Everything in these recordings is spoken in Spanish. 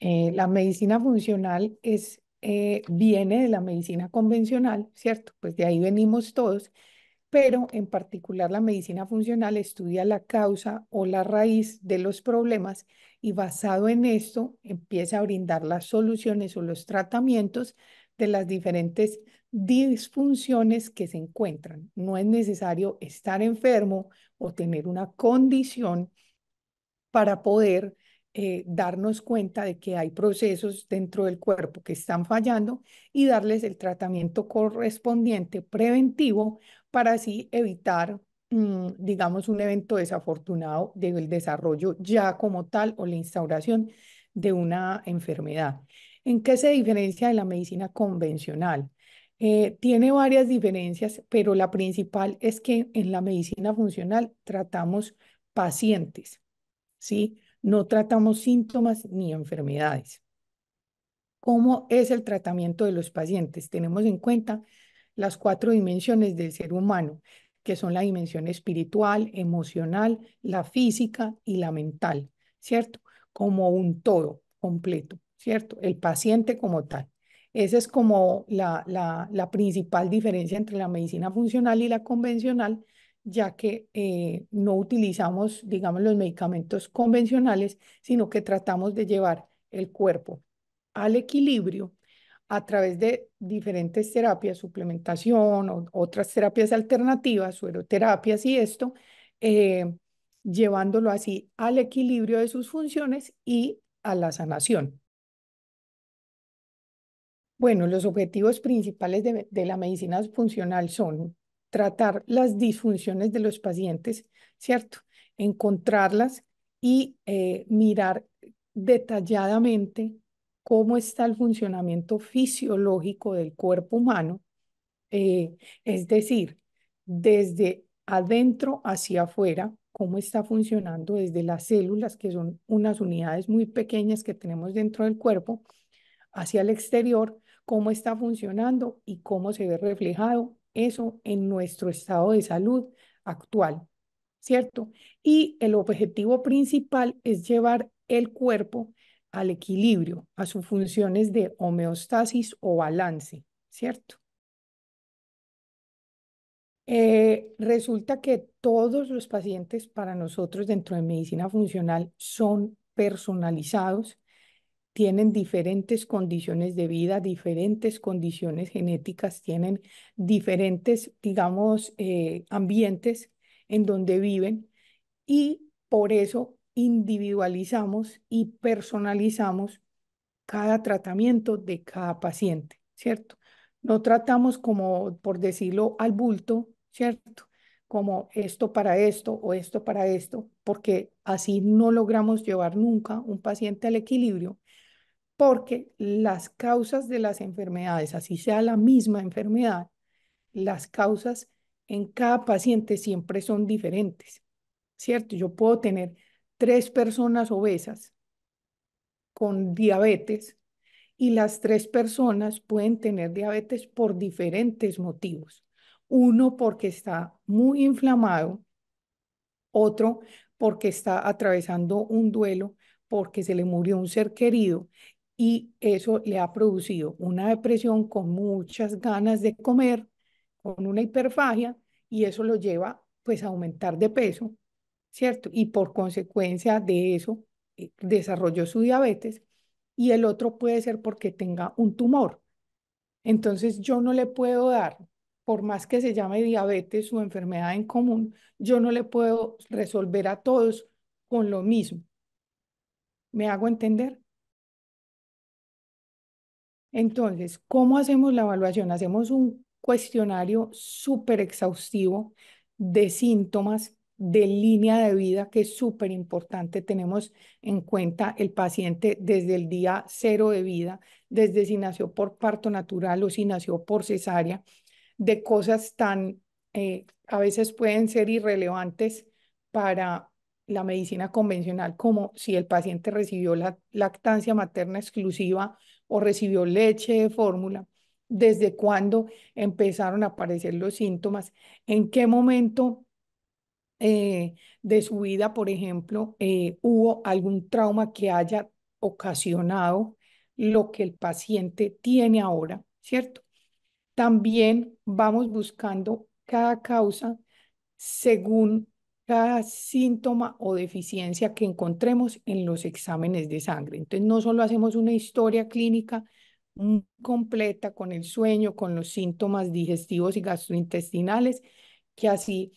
Eh, la medicina funcional es, eh, viene de la medicina convencional, ¿cierto? Pues de ahí venimos todos, pero en particular la medicina funcional estudia la causa o la raíz de los problemas y basado en esto empieza a brindar las soluciones o los tratamientos de las diferentes disfunciones que se encuentran. No es necesario estar enfermo o tener una condición para poder eh, darnos cuenta de que hay procesos dentro del cuerpo que están fallando y darles el tratamiento correspondiente preventivo para así evitar, mm, digamos, un evento desafortunado del desarrollo ya como tal o la instauración de una enfermedad. ¿En qué se diferencia de la medicina convencional? Eh, tiene varias diferencias, pero la principal es que en la medicina funcional tratamos pacientes, ¿sí? no tratamos síntomas ni enfermedades. ¿Cómo es el tratamiento de los pacientes? Tenemos en cuenta las cuatro dimensiones del ser humano, que son la dimensión espiritual, emocional, la física y la mental, ¿cierto? Como un todo completo, ¿cierto? El paciente como tal. Esa es como la, la, la principal diferencia entre la medicina funcional y la convencional, ya que eh, no utilizamos, digamos, los medicamentos convencionales, sino que tratamos de llevar el cuerpo al equilibrio a través de diferentes terapias, suplementación, o, otras terapias alternativas, sueroterapias y esto, eh, llevándolo así al equilibrio de sus funciones y a la sanación. Bueno, los objetivos principales de la medicina funcional son tratar las disfunciones de los pacientes, ¿cierto? Encontrarlas y eh, mirar detalladamente cómo está el funcionamiento fisiológico del cuerpo humano, eh, es decir, desde adentro hacia afuera, cómo está funcionando desde las células, que son unas unidades muy pequeñas que tenemos dentro del cuerpo, hacia el exterior, cómo está funcionando y cómo se ve reflejado eso en nuestro estado de salud actual, ¿cierto? Y el objetivo principal es llevar el cuerpo al equilibrio, a sus funciones de homeostasis o balance, ¿cierto? Eh, resulta que todos los pacientes para nosotros dentro de medicina funcional son personalizados tienen diferentes condiciones de vida, diferentes condiciones genéticas, tienen diferentes, digamos, eh, ambientes en donde viven y por eso individualizamos y personalizamos cada tratamiento de cada paciente, ¿cierto? No tratamos como, por decirlo, al bulto, ¿cierto? Como esto para esto o esto para esto, porque así no logramos llevar nunca un paciente al equilibrio porque las causas de las enfermedades, así sea la misma enfermedad, las causas en cada paciente siempre son diferentes, ¿cierto? Yo puedo tener tres personas obesas con diabetes y las tres personas pueden tener diabetes por diferentes motivos. Uno porque está muy inflamado, otro porque está atravesando un duelo porque se le murió un ser querido y eso le ha producido una depresión con muchas ganas de comer, con una hiperfagia y eso lo lleva pues a aumentar de peso, ¿cierto? Y por consecuencia de eso eh, desarrolló su diabetes y el otro puede ser porque tenga un tumor. Entonces yo no le puedo dar, por más que se llame diabetes o enfermedad en común, yo no le puedo resolver a todos con lo mismo. ¿Me hago entender? Entonces, ¿cómo hacemos la evaluación? Hacemos un cuestionario súper exhaustivo de síntomas, de línea de vida, que es súper importante. Tenemos en cuenta el paciente desde el día cero de vida, desde si nació por parto natural o si nació por cesárea, de cosas tan, eh, a veces pueden ser irrelevantes para la medicina convencional, como si el paciente recibió la lactancia materna exclusiva o recibió leche de fórmula, desde cuándo empezaron a aparecer los síntomas, en qué momento eh, de su vida, por ejemplo, eh, hubo algún trauma que haya ocasionado lo que el paciente tiene ahora, ¿cierto? También vamos buscando cada causa según cada síntoma o deficiencia que encontremos en los exámenes de sangre. Entonces, no solo hacemos una historia clínica completa con el sueño, con los síntomas digestivos y gastrointestinales, que así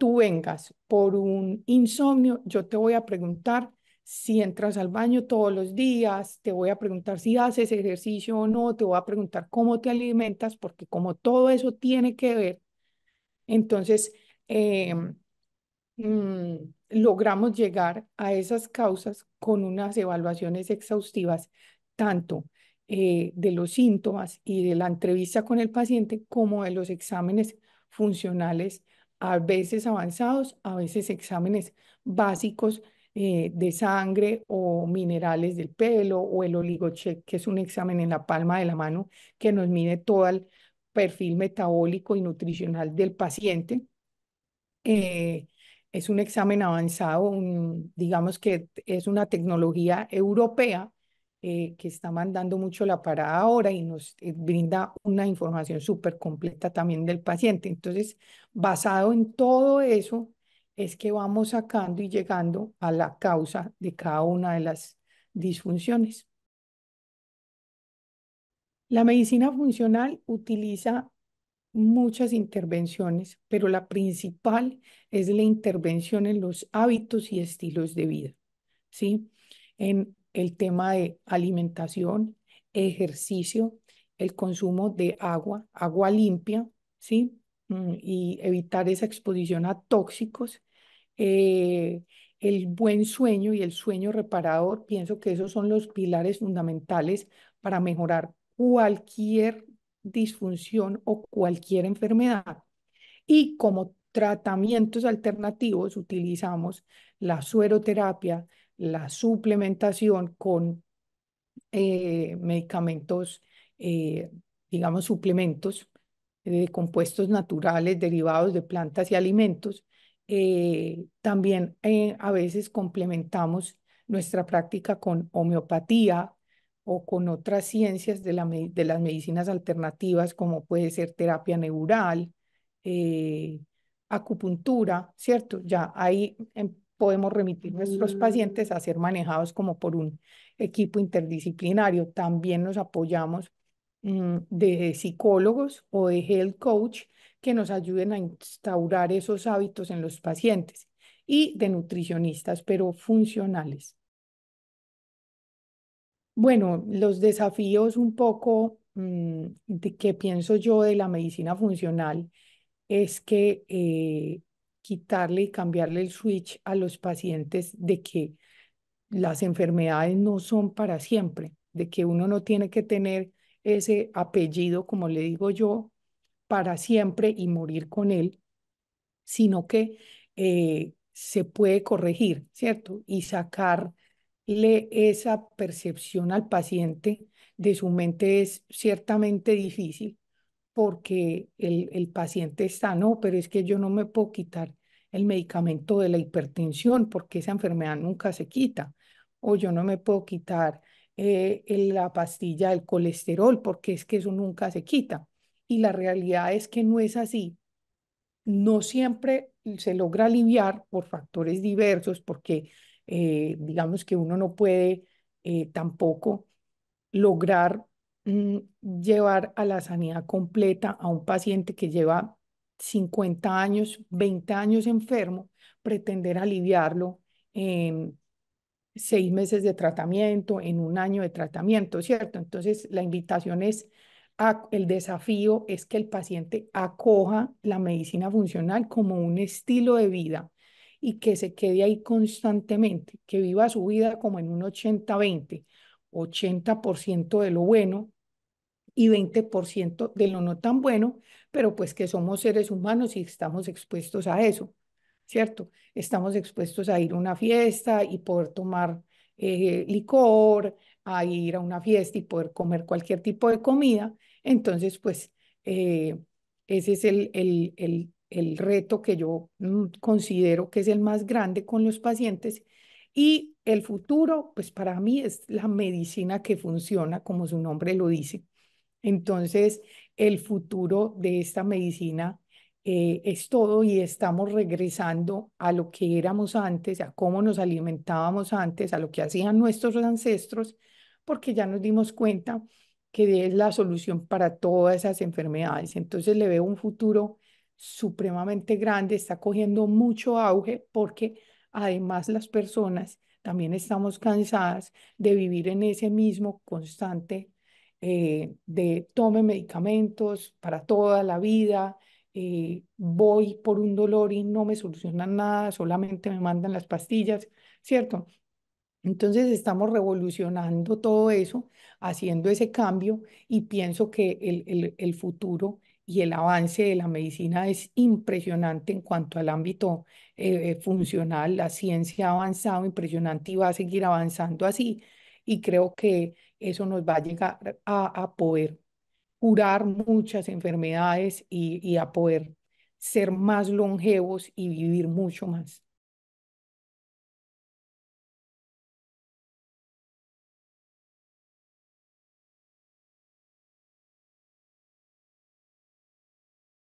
tú vengas por un insomnio, yo te voy a preguntar si entras al baño todos los días, te voy a preguntar si haces ejercicio o no, te voy a preguntar cómo te alimentas, porque como todo eso tiene que ver, entonces eh, Mm, logramos llegar a esas causas con unas evaluaciones exhaustivas, tanto eh, de los síntomas y de la entrevista con el paciente como de los exámenes funcionales, a veces avanzados, a veces exámenes básicos eh, de sangre o minerales del pelo o el oligocheck, que es un examen en la palma de la mano que nos mide todo el perfil metabólico y nutricional del paciente. Eh, es un examen avanzado, digamos que es una tecnología europea eh, que está mandando mucho la parada ahora y nos eh, brinda una información súper completa también del paciente. Entonces, basado en todo eso, es que vamos sacando y llegando a la causa de cada una de las disfunciones. La medicina funcional utiliza muchas intervenciones, pero la principal es la intervención en los hábitos y estilos de vida, ¿sí? En el tema de alimentación, ejercicio, el consumo de agua, agua limpia, ¿sí? Mm, y evitar esa exposición a tóxicos, eh, el buen sueño y el sueño reparador, pienso que esos son los pilares fundamentales para mejorar cualquier disfunción o cualquier enfermedad. Y como tratamientos alternativos utilizamos la sueroterapia, la suplementación con eh, medicamentos, eh, digamos, suplementos eh, de compuestos naturales derivados de plantas y alimentos. también a veces complementamos nuestra práctica con homeopatía, o con otras ciencias de, las medicinas alternativas, como puede ser terapia neural, eh, acupuntura, ¿cierto? Ya ahí em, podemos remitir nuestros mm. pacientes a ser manejados como por un equipo interdisciplinario. También nos apoyamos mm, de psicólogos o de health coach que nos ayuden a instaurar esos hábitos en los pacientes y de nutricionistas, pero funcionales. Bueno, los desafíos un poco mm, de que pienso yo de la medicina funcional es que eh, quitarle y cambiarle el switch a los pacientes de que las enfermedades no son para siempre, de que uno no tiene que tener ese apellido, como le digo yo, para siempre y morir con él, sino que eh, se puede corregir, ¿cierto? Y sacar le esa percepción al paciente de su mente es ciertamente difícil porque el, el paciente está, no, pero es que yo no me puedo quitar el medicamento de la hipertensión porque esa enfermedad nunca se quita, o yo no me puedo quitar eh, la pastilla del colesterol porque es que eso nunca se quita. Y la realidad es que no es así. No siempre se logra aliviar por factores diversos, porque eh, digamos que uno no puede eh, tampoco lograr mm, llevar a la sanidad completa a un paciente que lleva 50 años, 20 años enfermo, pretender aliviarlo en seis meses de tratamiento, en un año de tratamiento, ¿cierto? Entonces, la invitación es, el desafío es que el paciente acoja la medicina funcional como un estilo de vida y que se quede ahí constantemente, que viva su vida como en un 80-20, 80%, de lo bueno y 20% de lo no tan bueno, pero pues que somos seres humanos y estamos expuestos a eso, ¿cierto? Estamos expuestos a ir a una fiesta y poder tomar eh, licor, a ir a una fiesta y poder comer cualquier tipo de comida. Entonces, pues eh, ese es el, el, el el reto que yo mm, considero que es el más grande con los pacientes. Y el futuro, pues para mí es la medicina que funciona, como su nombre lo dice. Entonces, el futuro de esta medicina eh, es todo y estamos regresando a lo que éramos antes, a cómo nos alimentábamos antes, a lo que hacían nuestros ancestros, porque ya nos dimos cuenta que es la solución para todas esas enfermedades. Entonces, le veo un futuro supremamente grande, está cogiendo mucho auge porque además las personas también estamos cansadas de vivir en ese mismo constante eh, de tome medicamentos para toda la vida, eh, voy por un dolor y no me solucionan nada, solamente me mandan las pastillas, ¿cierto? Entonces estamos revolucionando todo eso, haciendo ese cambio y pienso que el, el, el futuro y el avance de la medicina es impresionante en cuanto al ámbito eh, eh, funcional. La ciencia ha avanzado impresionante y va a seguir avanzando así. Y creo que eso nos va a llegar a, poder curar muchas enfermedades y a poder ser más longevos y vivir mucho más.